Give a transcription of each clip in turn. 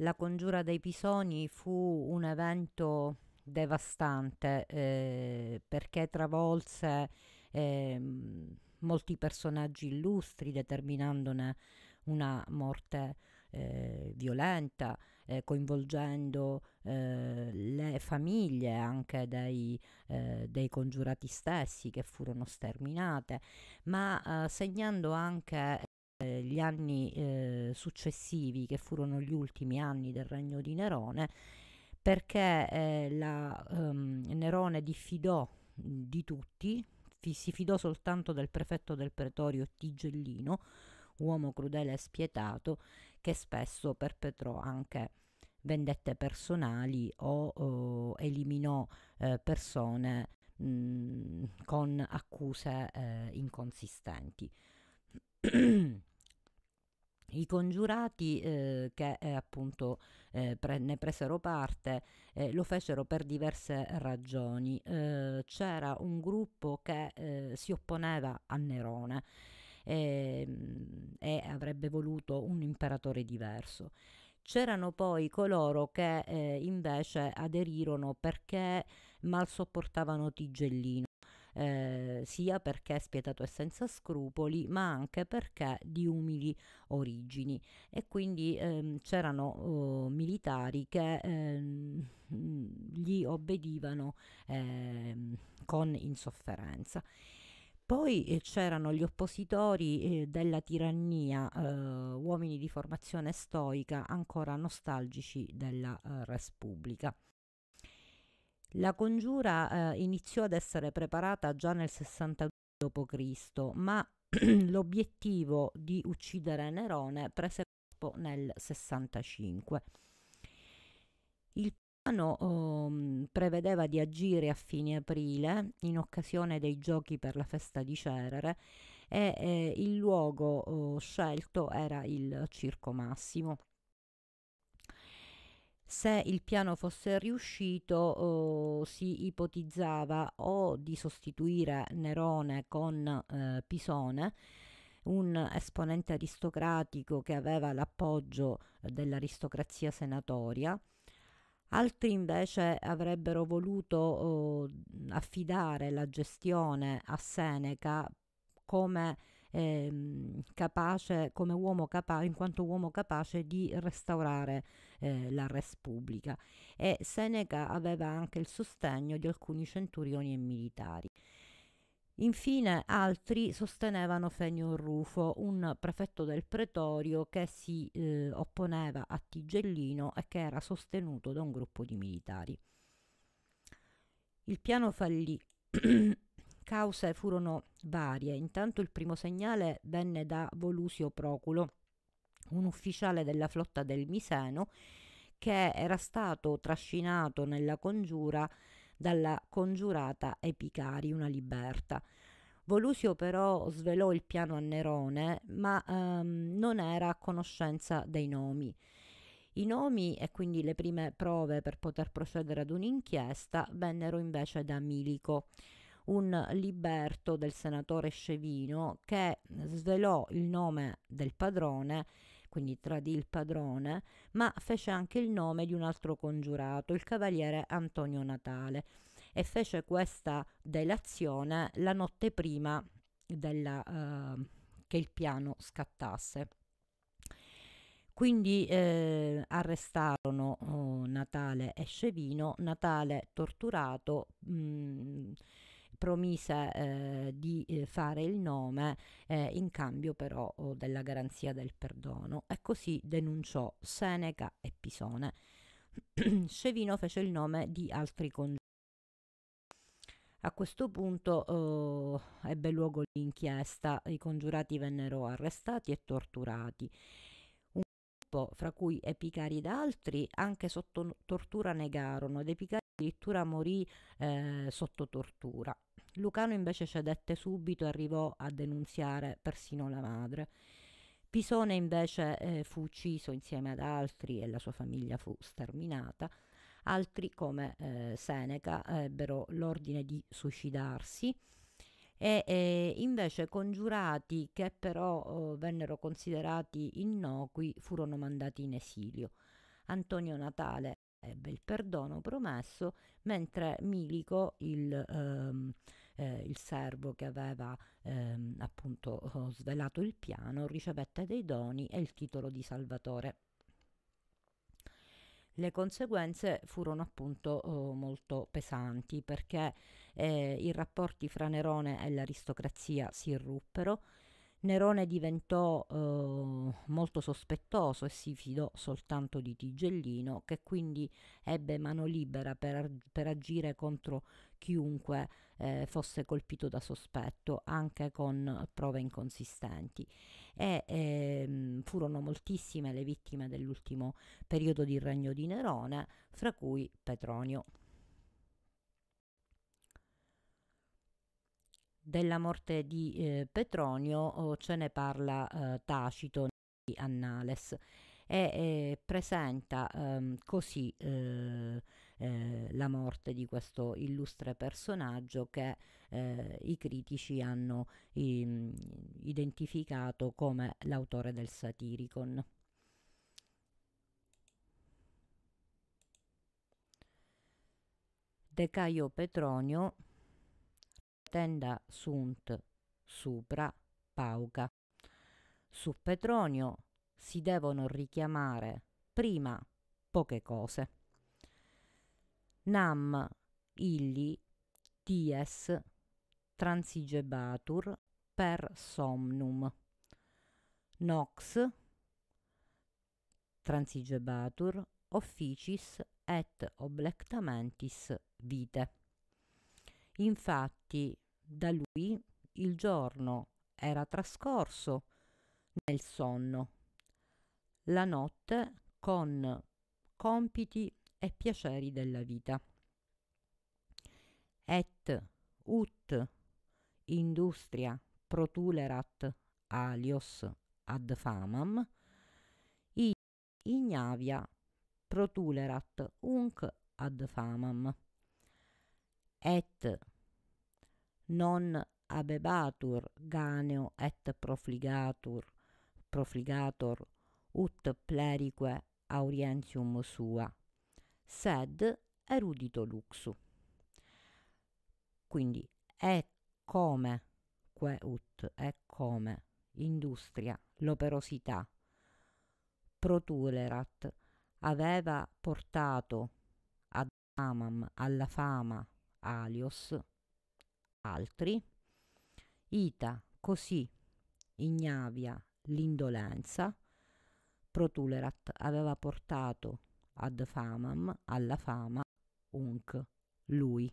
La congiura dei Pisoni fu un evento devastante eh, perché travolse eh, molti personaggi illustri, determinandone una morte eh, violenta, eh, coinvolgendo eh, le famiglie anche dei, eh, dei, congiurati stessi che furono sterminate, ma segnando anche eh, gli anni eh, successivi, che furono gli ultimi anni del regno di Nerone, perché eh, la, ehm, Nerone diffidò di tutti, fi, si fidò soltanto del prefetto del pretorio Tigellino, uomo crudele e spietato, che spesso perpetrò anche vendette personali o, o eliminò eh, persone mh, con accuse eh, inconsistenti. I congiurati eh, che eh, appunto eh, pre ne presero parte eh, lo fecero per diverse ragioni. Eh, c'era un gruppo che eh, si opponeva a Nerone ehm, e avrebbe voluto un imperatore diverso. C'erano poi coloro che eh, invece aderirono perché mal sopportavano Tigellino eh, sia perché è spietato e senza scrupoli, ma anche perché di umili origini. E quindi ehm, c'erano oh, militari che ehm, gli obbedivano ehm, con insofferenza. Poi eh, c'erano gli oppositori eh, della tirannia, eh, uomini di formazione stoica ancora nostalgici della eh, Repubblica. La congiura eh, iniziò ad essere preparata già nel 62 d.C., ma l'obiettivo di uccidere Nerone prese corpo nel 65. Il piano ehm, prevedeva di agire a fine aprile in occasione dei giochi per la festa di Cerere e eh, il luogo eh, scelto era il Circo Massimo. Se il piano fosse riuscito eh, si ipotizzava o di sostituire Nerone con eh, Pisone, un esponente aristocratico che aveva l'appoggio dell'aristocrazia senatoria, Altri invece avrebbero voluto eh, affidare la gestione a Seneca come ehm, capace, come uomo capace, in quanto uomo capace di restaurare eh, la res pubblica e Seneca aveva anche il sostegno di alcuni centurioni e militari. Infine altri sostenevano Fenio Rufo, un prefetto del pretorio che si eh, opponeva a Tigellino e che era sostenuto da un gruppo di militari. Il piano fallì cause furono varie. Intanto il primo segnale venne da Volusio Proculo, un ufficiale della flotta del Miseno che era stato trascinato nella congiura dalla congiurata Epicari, una liberta. Volusio però svelò il piano a Nerone, ma ehm, non era a conoscenza dei nomi. I nomi e quindi le prime prove per poter procedere ad un'inchiesta vennero invece da Milico, un liberto del senatore Scevino che svelò il nome del padrone, quindi tradì il padrone, ma fece anche il nome di un altro congiurato, il cavaliere Antonio Natale, e fece questa delazione la notte prima della, eh, che il piano scattasse. Quindi eh, arrestarono oh, Natale e Scevino, Natale torturato, mh, mm, promise eh, di eh, fare il nome eh, in cambio però della garanzia del perdono e così denunciò Seneca e Pisone. Scevino fece il nome di altri congegni. A questo punto eh, ebbe luogo l'inchiesta, i congiurati vennero arrestati e torturati Un gruppo, fra cui Epicari ed altri, anche sotto tortura negarono ed Epicari addirittura morì eh, sotto tortura. Lucano invece cedette subito e arrivò a denunziare persino la madre. Pisone invece eh, fu ucciso insieme ad altri e la sua famiglia fu sterminata. Altri come eh, Seneca ebbero l'ordine di suicidarsi e eh, invece congiurati che però oh, vennero considerati innocui furono mandati in esilio. Antonio Natale ebbe il perdono promesso, mentre Milico, il ehm, eh, il servo che aveva ehm, appunto oh, svelato il piano ricevette dei doni e il titolo di Salvatore. Le conseguenze furono appunto oh, molto pesanti perché eh, i rapporti fra Nerone e l'aristocrazia si irruppero, Nerone diventò eh, molto sospettoso e si fidò soltanto di Tigellino, che quindi ebbe mano libera per, per agire contro chiunque eh, fosse colpito da sospetto anche con prove inconsistenti e ehm, furono moltissime le vittime dell'ultimo periodo di regno di Nerone, fra cui Petronio. Della morte di eh, Petronio oh, ce ne parla eh, Tacito di Annales e eh, presenta ehm, così eh, eh, la morte di questo illustre personaggio che eh, i critici hanno i, ehm, identificato come l'autore del Satiricon. De Caio Petronio tenda sunt supra pauca. Su Petronio si devono richiamare prima poche cose nam illi ties transigebatur per somnum. Nox transigebatur officis et oblectamentis vite. Infatti da lui il giorno era trascorso nel sonno, la notte con compiti e piaceri della vita. Et ut industria protulerat alios ad famam, i ignavia protulerat unc ad famam. Et non abebatur ganeo et profligatur profligator ut plerique aurientium sua sed erudito luxu. Quindi è come queut, è come industria, l'operosità protulerat aveva portato ad Amam alla fama Alios altri ita così ignavia l'indolenza protulerat aveva portato ad famam, alla fama, unc, lui.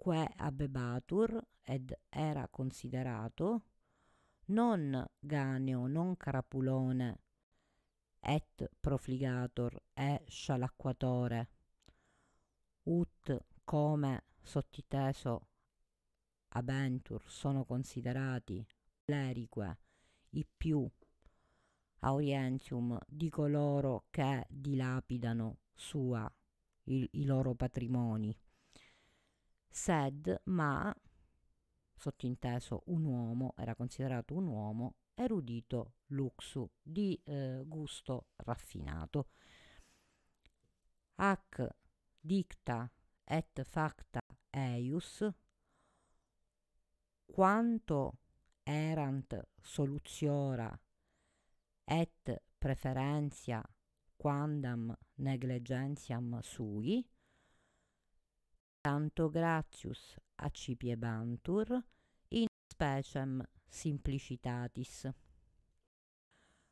Que abebatur ed era considerato non ganeo, non crapulone, et profligator e scialacquatore, ut come sottiteso abentur sono considerati lerique i più aurientium di coloro che dilapidano sua i, i loro patrimoni. Sed, ma, sottinteso un uomo, era considerato un uomo erudito luxu, di eh, gusto raffinato. Ac dicta et facta eius quanto erant soluziora et preferentia quandam negligentiam sui, tanto gratius accipiebantur in speciem simplicitatis.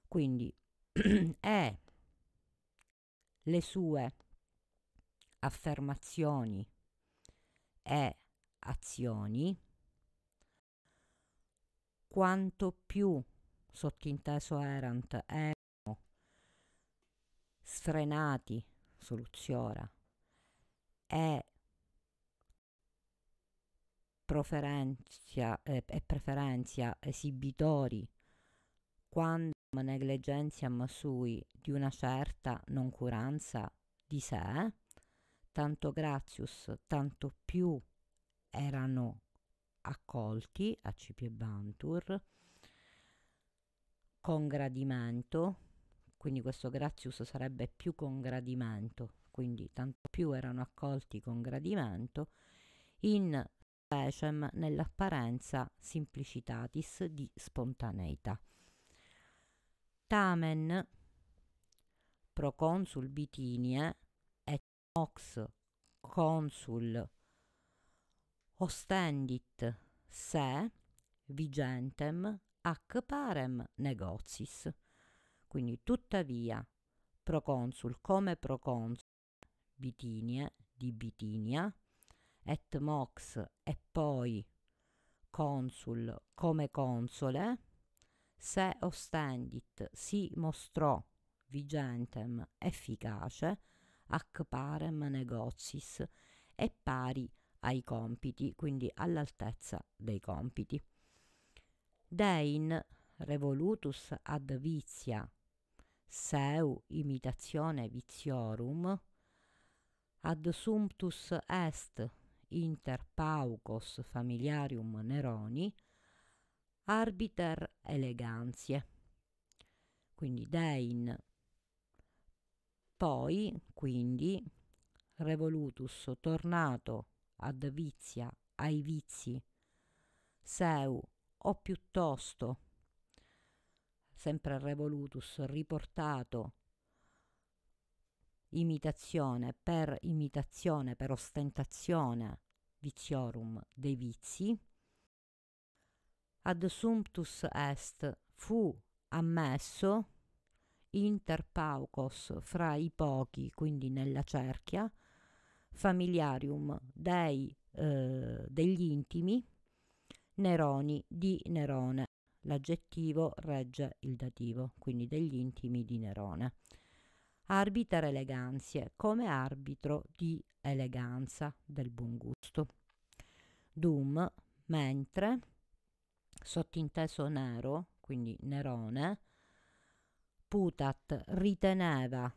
Quindi è le sue affermazioni e azioni quanto più sottinteso erant, erano, sfrenati, soluziora, e preferenzia, e preferenzia esibitori quando negligenzia masui di una certa noncuranza di sé, tanto gratius, tanto più erano accolti, accipi e bantur, con gradimento, quindi questo grazius sarebbe più con gradimento, quindi tanto più erano accolti con gradimento, in specem nell'apparenza simplicitatis di spontaneità. Tamen proconsul Bitinie et ox consul ostendit se vigentem ac parem negozis. Quindi tuttavia proconsul come proconsul Bitinie di Bitinia et mox e poi consul come console se ostendit si mostrò vigentem efficace ac parem negozis e pari ai compiti, quindi all'altezza dei compiti. Dein revolutus ad vizia, seu imitazione vitiorum ad sumptus est inter paucos familiarium Neroni arbiter eleganzie. Quindi Dein. Poi, quindi, revolutus tornato ad vizia, ai vizi seu o piuttosto, sempre a Revolutus, riportato imitazione per imitazione, per ostentazione, viziorum dei vizi, ad sumptus est fu ammesso inter paucos fra i pochi, quindi nella cerchia, familiarium dei, eh, degli intimi, Neroni di Nerone. L'aggettivo regge il dativo, quindi degli intimi di Nerone. Arbiter eleganzie, come arbitro di eleganza, del buon gusto. Dum, mentre, sottinteso nero, quindi Nerone, Putat riteneva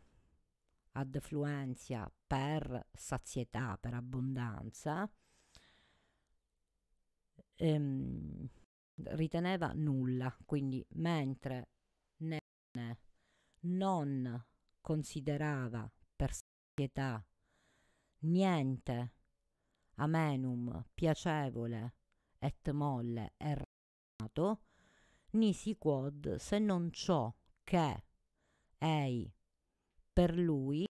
ad fluenza per sazietà, per abbondanza, ehm, riteneva nulla, quindi mentre Nene non considerava per pietà niente amenum piacevole et molle errato, nisi quod se non ciò che ei per lui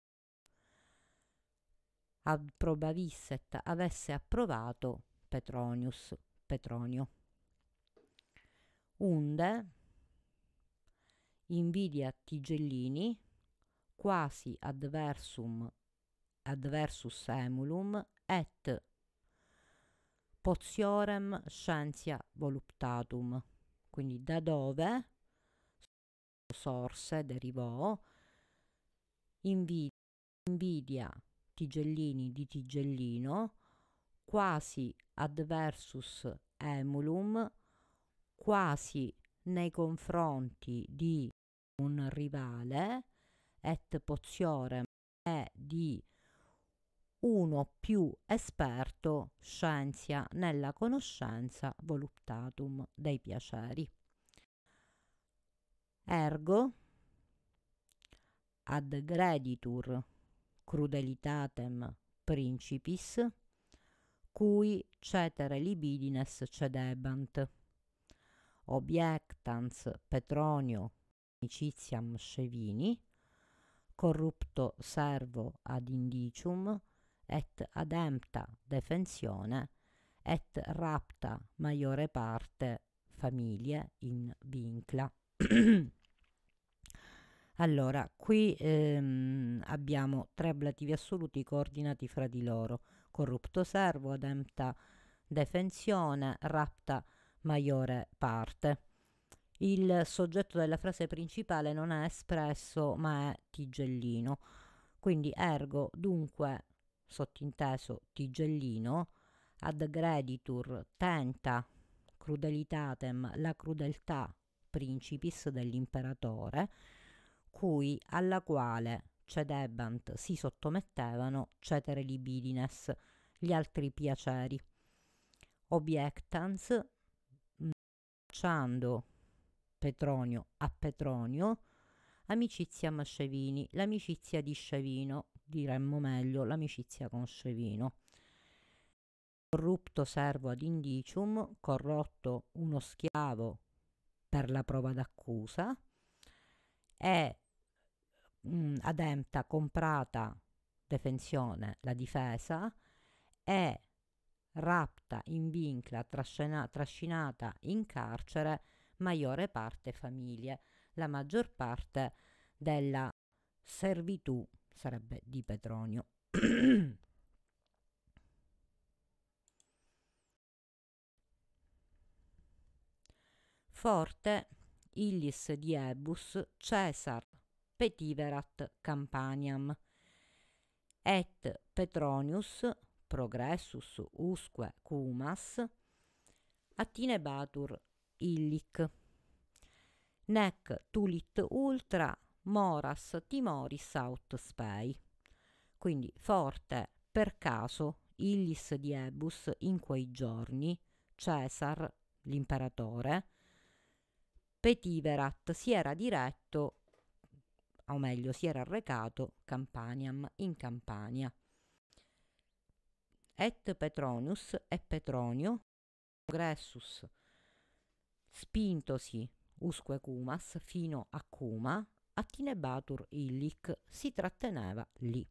approbavisse et avesse approvato Petronius. Petronio. Unde invidia Tigellini quasi adversum adversus emulum et poziorem scientia voluptatum. Quindi da dove sorse, derivò invidia, invidia Tigellini di Tigellino quasi adversus emulum quasi nei confronti di un rivale et potiorem e di uno più esperto scienzia nella conoscenza voluptatum dei piaceri. Ergo ad greditur crudelitatem principis cui cetere libidines cedebant. Objectans Petronio amicitiam Scevini, corrupto servo ad indicium, et adempta defensione, et rapta maiore parte famiglie in vincla. allora, qui ehm, abbiamo tre ablativi assoluti coordinati fra di loro corrupto servo adempta defensione, rapta maiore parte. Il soggetto della frase principale non è espresso ma è tigellino. Quindi ergo, dunque, sottinteso tigellino, ad greditur tenta crudelitatem la crudeltà principis dell'imperatore, cui alla quale cedebant, si sottomettevano, cetere libidines, gli altri piaceri. Obiectans, lasciando Petronio a Petronio, amicizia Mascevini, l'amicizia di Scevino, diremmo meglio l'amicizia con Scevino. Corrupto servo ad indicium, corrotto uno schiavo per la prova d'accusa e mh, mm, adempta, comprata defensione, la difesa, e rapta, invincla, trascina, trascinata in carcere maggiore parte famiglie, la maggior parte della servitù sarebbe di Petronio. Forte, Illis di Ebus, Cesar petiverat Campaniam. Et Petronius progressus usque cumas attinebatur illic. Nec tulit ultra moras timoris aut spei. Quindi forte per caso illis diebus in quei giorni Cesar l'imperatore petiverat si era diretto o meglio si era recato Campaniam in Campania. Et Petronius e Petronio progressus spintosi usque Cumas fino a Cuma attinebatur illic si tratteneva lì.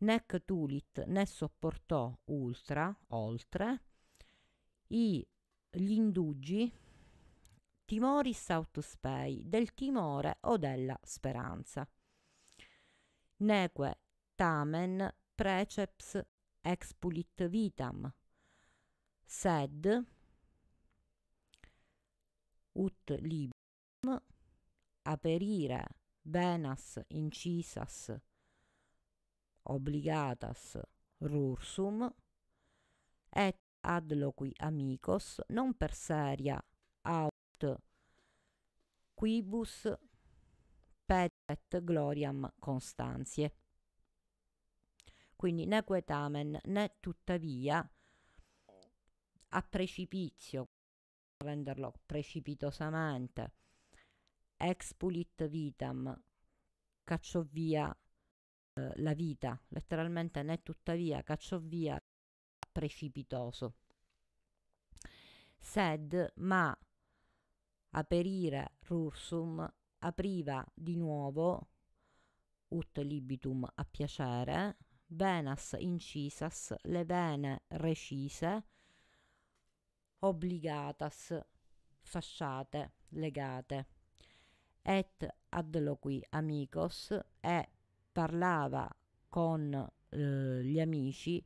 Nec tulit ne sopportò ultra oltre i gli indugi Timoris autuspei, del timore o della speranza. Neque tamen preceps expulit vitam, sed ut libum aperire venas incisas obligatas rursum et ad loqui amicos non per seria ut quibus petet gloriam constanzie. Quindi né quetamen né tuttavia a precipizio, renderlo precipitosamente, expulit vitam, cacciò via eh, la vita, letteralmente né tuttavia, cacciò via precipitoso. Sed, ma aperire Rursum, apriva di nuovo ut libitum a piacere, venas incisas, le vene recise, obligatas, fasciate, legate. Et ad adloqui amicos e parlava con eh, gli amici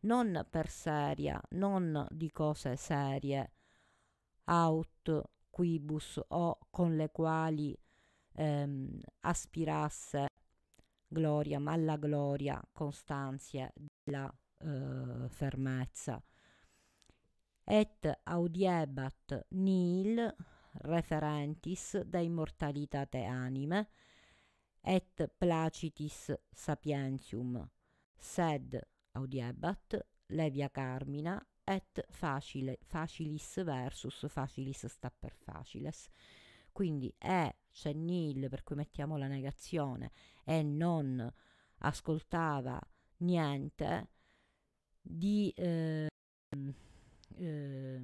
non per seria, non di cose serie, aut quibus o con le quali ehm, aspirasse gloria, ma alla gloria costanzia della eh, fermezza. Et audiebat nil referentis de immortalitate anime et placitis sapientium sed audiebat Levia Carmina et facile, facilis versus facilis sta per facilis. Quindi è c'è nil per cui mettiamo la negazione e non ascoltava niente di, eh, eh,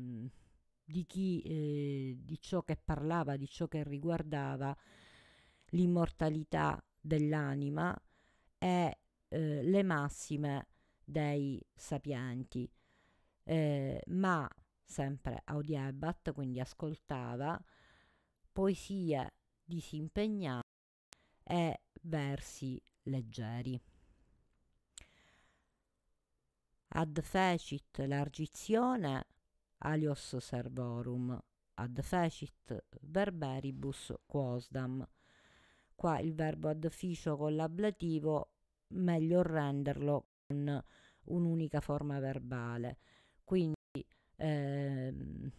di chi eh, di ciò che parlava, di ciò che riguardava l'immortalità dell'anima e eh, le massime dei sapienti eh, ma sempre audiebat, quindi ascoltava poesie disimpegnate e versi leggeri. Ad fecit l'argizione alios servorum, ad fecit verberibus quosdam. Qua il verbo ad con l'ablativo, meglio renderlo con un'unica forma verbale quindi ehm,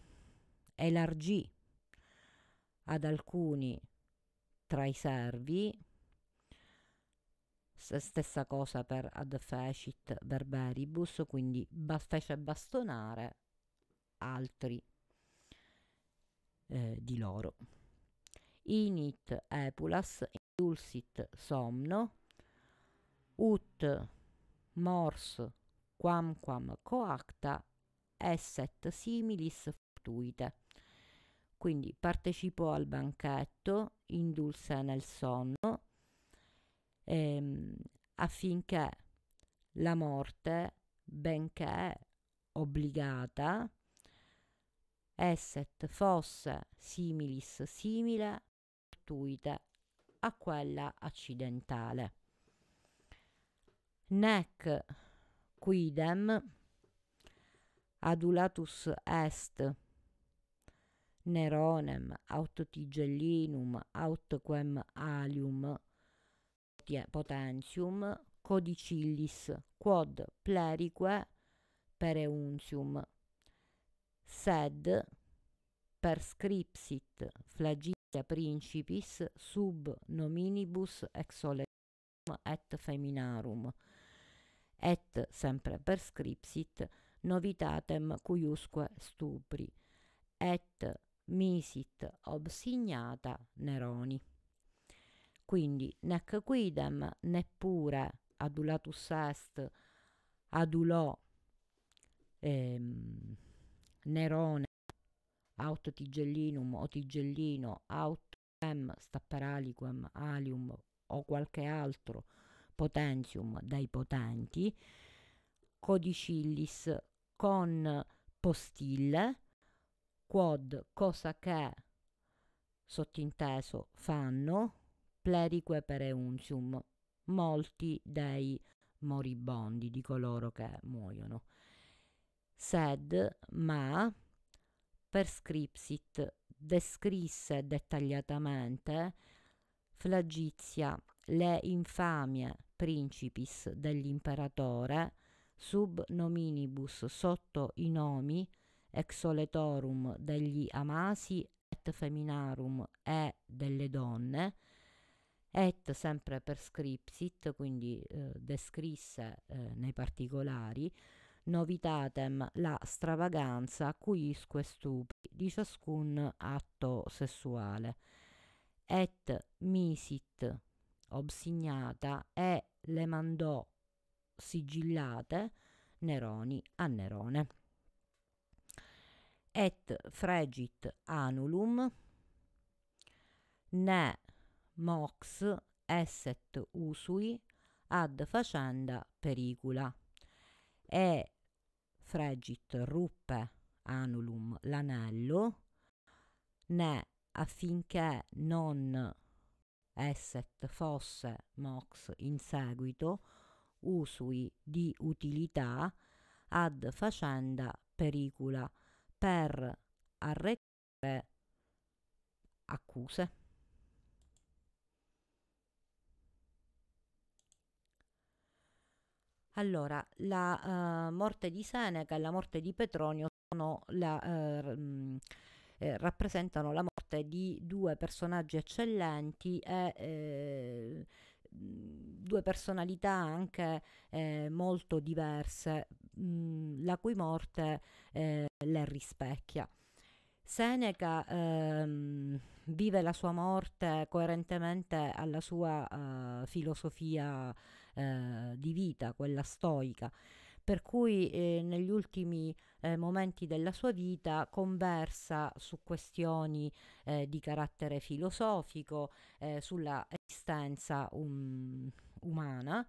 elargì ad alcuni tra i servi, stessa cosa per ad fecit berberibus, quindi ba- fece bastonare altri eh, di loro. Init epulas, indulsit somno, ut mors quamquam coacta esset similis fortuite. Quindi partecipò al banchetto, indulse nel sonno, ehm, affinché la morte, benché obbligata, esset fosse similis simile fortuite a quella accidentale. Nec quidem Adulatus est. Neronem aut Tigellinum autquem alium potentium codicillis quod plerique pereuntium sed perscripsit flagitia principis sub nominibus exoletum et feminarum et sempre perscripsit novitatem cuiusque stupri, et misit obsignata Neroni. Quindi nec quidem neppure adulatus est adulò ehm, Nerone aut tigellinum o tigellino aut em stapperaliquem alium o qualche altro potentium dai potenti codicillis con postille, quod cosa che sottinteso fanno plerique pereuntium, molti dei moribondi, di coloro che muoiono. Sed, ma, prescripsit, descrisse dettagliatamente flagizia le infamie principis dell'imperatore sub nominibus sotto i nomi exoletorum degli amasi et feminarum e delle donne et sempre per scripsit quindi eh, descrisse eh, nei particolari, novitatem la stravaganza cuiisque stupri di ciascun atto sessuale et misit obsignata e le mandò sigillate Neroni a Nerone. Et fregit anulum ne mox esset usui ad facenda pericula e fregit ruppe anulum l'anello né affinché non esset fosse mox in seguito usui di utilità ad facenda pericula per arrecare accuse. Allora, la uh, morte di Seneca e la morte di Petronio la, uh, eh, rappresentano la morte di due personaggi eccellenti e eh, Mhmm, due personalità anche eh, molto diverse, mh, mhmm, la cui morte eh, le rispecchia. Seneca ehm, vive la sua morte coerentemente alla sua eh, filosofia eh, di vita, quella stoica per cui eh, negli ultimi eh, momenti della sua vita conversa su questioni eh, di carattere filosofico, eh, sulla esistenza um, umana,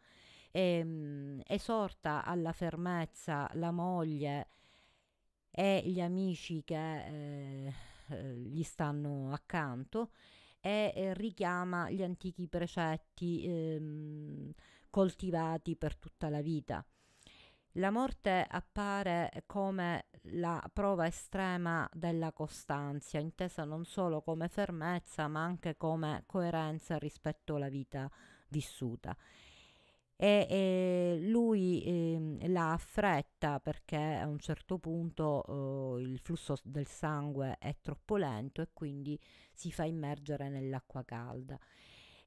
e, ehm, mh, esorta alla fermezza la moglie e gli amici che eh, eh, gli stanno accanto e richiama gli antichi precetti ehm, coltivati per tutta la vita. La morte appare come la prova estrema della costanza, intesa non solo come fermezza, ma anche come coerenza rispetto alla vita vissuta. E, e lui eh, la affretta perché a un certo punto eh, il flusso del sangue è troppo lento e quindi si fa immergere nell'acqua calda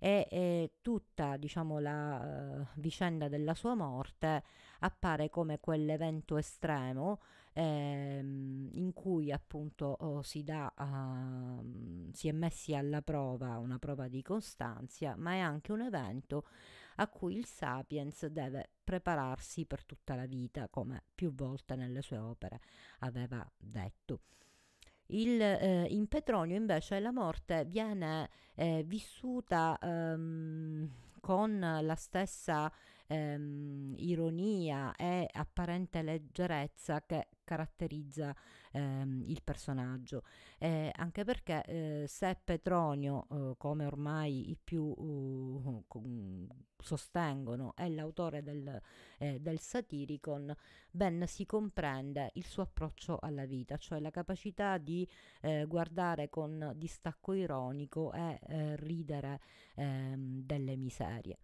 e eh, tutta diciamo, la eh, vicenda della sua morte appare come quell'evento estremo ehm, in cui appunto oh, si, dà, uh, si è messi alla prova una prova di costanza, ma è anche un evento a cui il Sapiens deve prepararsi per tutta la vita, come più volte nelle sue opere aveva detto. Il, eh, in Petronio invece la morte viene eh, vissuta ehm, con la stessa ehm, ironia e apparente leggerezza che caratterizza ehm, il personaggio. Eh, anche perché eh, se Petronio, eh, come ormai i più uh, sostengono, è l'autore del, eh, del Satiricon, ben si comprende il suo approccio alla vita, cioè la capacità di eh, guardare con distacco ironico e eh, ridere ehm, delle miserie.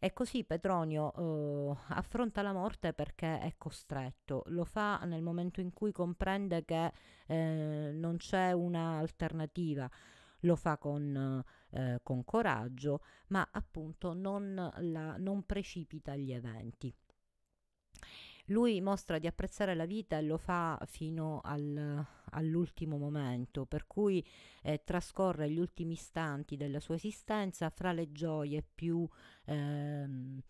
E così Petronio eh, affronta la morte perché è costretto, lo fa nel momento in cui comprende che eh, non c'è un'alternativa lo fa con, eh, con, coraggio, ma appunto non, la, non precipita gli eventi. Lui mostra di apprezzare la vita e lo fa fino al, all'ultimo momento, per cui eh, trascorre gli ultimi istanti della sua esistenza fra le gioie più... Ehm,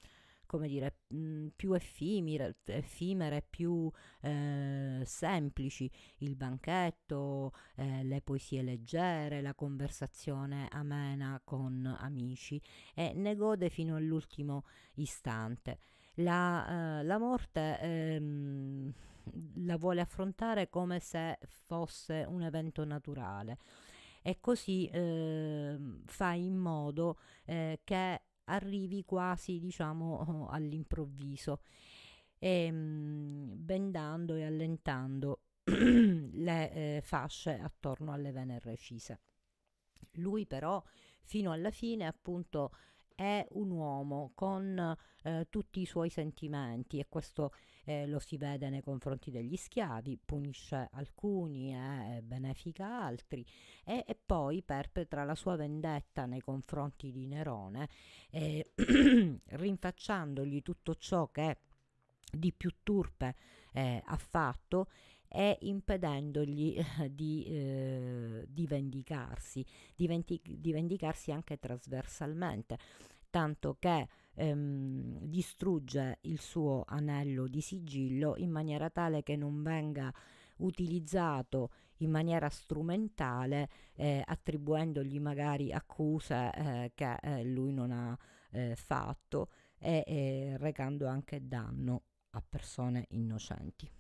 come dire, mm, più effimere, effimere più eh, semplici, il banchetto, eh, le poesie leggere, la conversazione amena con amici e ne gode fino all'ultimo istante la, eh, la morte ehm, la vuole affrontare come se fosse un evento naturale e così eh, fa in modo eh, che arrivi quasi diciamo all'improvviso e, ehm, mh, bendando e allentando le eh, fasce attorno alle vene recise. Lui però fino alla fine appunto è un uomo con eh, tutti i suoi sentimenti e questo eh, lo si vede nei confronti degli schiavi, punisce alcuni eh, e eh, benefica altri e, e, poi perpetra la sua vendetta nei confronti di Nerone eh, rinfacciandogli tutto ciò che di più turpe eh, ha fatto e impedendogli eh, di, eh, di vendicarsi, di, venti- di vendicarsi anche trasversalmente tanto che ehm, distrugge il suo anello di sigillo in maniera tale che non venga utilizzato in maniera strumentale eh, attribuendogli magari accuse eh, che eh, lui non ha eh, fatto e eh, recando anche danno a persone innocenti.